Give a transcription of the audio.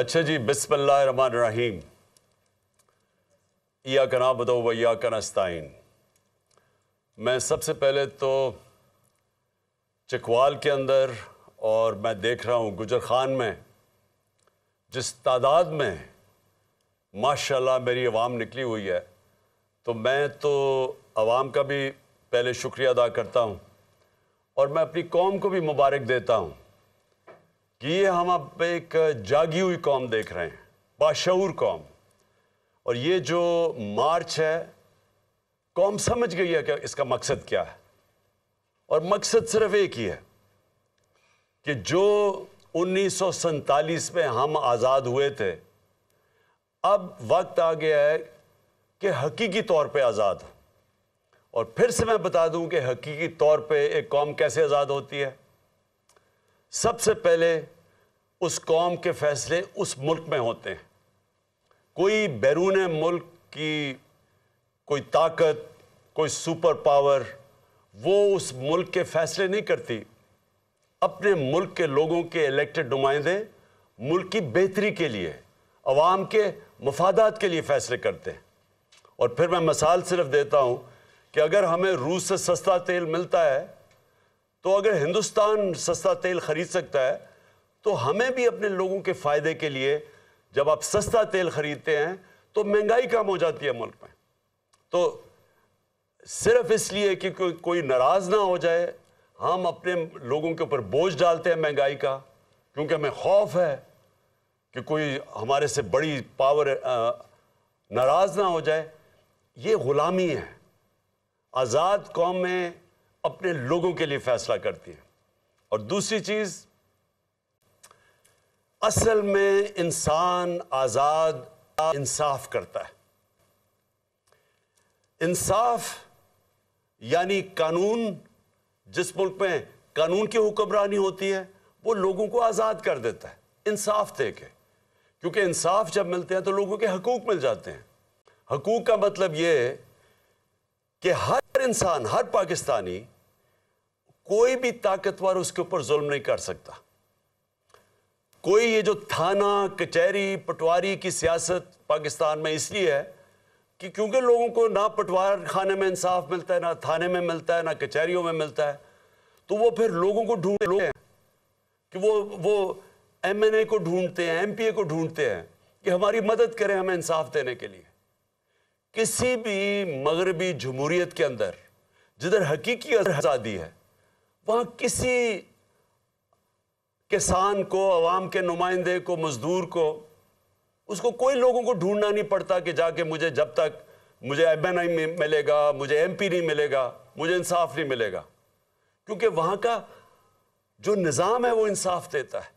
अच्छा जी बिस्मिल्लाहमान रहीम या का नाम बदो व या का नस्ताइन मैं सबसे पहले तो चकवाल के अंदर और मैं देख रहा हूँ गुजर खान में जिस तादाद में माशाल्लाह मेरी आवाम निकली हुई है तो मैं तो आवाम का भी पहले शुक्रिया अदा करता हूँ और मैं अपनी कौम को भी मुबारक देता हूँ कि ये हम अब एक जागी हुई कौम देख रहे हैं बाशूर कौम और ये जो मार्च है कौम समझ गई है कि इसका मकसद क्या है और मकसद सिर्फ एक ही है कि जो उन्नीस में हम आज़ाद हुए थे अब वक्त आ गया है कि हकीकी तौर पे आज़ाद हो और फिर से मैं बता दूं कि हकीकी तौर पे एक कौम कैसे आज़ाद होती है सबसे पहले उस कौम के फैसले उस मुल्क में होते हैं कोई बैरून मुल्क की कोई ताकत कोई सुपर पावर वो उस मुल्क के फैसले नहीं करती अपने मुल्क के लोगों के इलेक्टेड नुमाइंदे मुल्क की बेहतरी के लिए आवाम के मफादात के लिए फैसले करते हैं और फिर मैं मिसाल सिर्फ देता हूँ कि अगर हमें रूस से सस्ता तेल मिलता है तो अगर हिंदुस्तान सस्ता तेल खरीद सकता है तो हमें भी अपने लोगों के फ़ायदे के लिए जब आप सस्ता तेल खरीदते हैं तो महंगाई कम हो जाती है मुल्क में तो सिर्फ इसलिए कि कोई कोई नाराज़ ना हो जाए हम अपने लोगों के ऊपर बोझ डालते हैं महंगाई का क्योंकि हमें खौफ है कि कोई हमारे से बड़ी पावर नाराज़ ना हो जाए ये ग़ुलामी है आज़ाद कौम में अपने लोगों के लिए फैसला करती है और दूसरी चीज असल में इंसान आजाद इंसाफ करता है इंसाफ यानी कानून जिस मुल्क में कानून की हुक्मरानी होती है वो लोगों को आज़ाद कर देता है इंसाफ देखे क्योंकि इंसाफ जब मिलते हैं तो लोगों के हकूक मिल जाते हैं हकूक का मतलब ये कि हर इंसान हर पाकिस्तानी कोई भी ताकतवर उसके ऊपर जुल्म नहीं कर सकता कोई ये जो थाना कचहरी पटवारी की सियासत पाकिस्तान में इसलिए है कि क्योंकि लोगों को ना पटवार खाने में इंसाफ मिलता है ना थाने में मिलता है ना कचहरियों में मिलता है तो वो फिर लोगों को ढूंढ लोग कि वो वो एमएनए को ढूंढते हैं एमपीए को ढूंढते हैं कि हमारी मदद करें हमें इंसाफ देने के लिए किसी भी मगरबी जमहूरियत के अंदर जिधर हकीकी आज़ादी है वहाँ किसी किसान को आवाम के नुमाइंदे को मज़दूर को उसको कोई लोगों को ढूंढना नहीं पड़ता कि जाके मुझे जब तक मुझे एम आई मिलेगा मुझे एम पी नहीं मिलेगा मुझे इंसाफ नहीं मिलेगा क्योंकि वहाँ का जो निज़ाम है वो इंसाफ देता है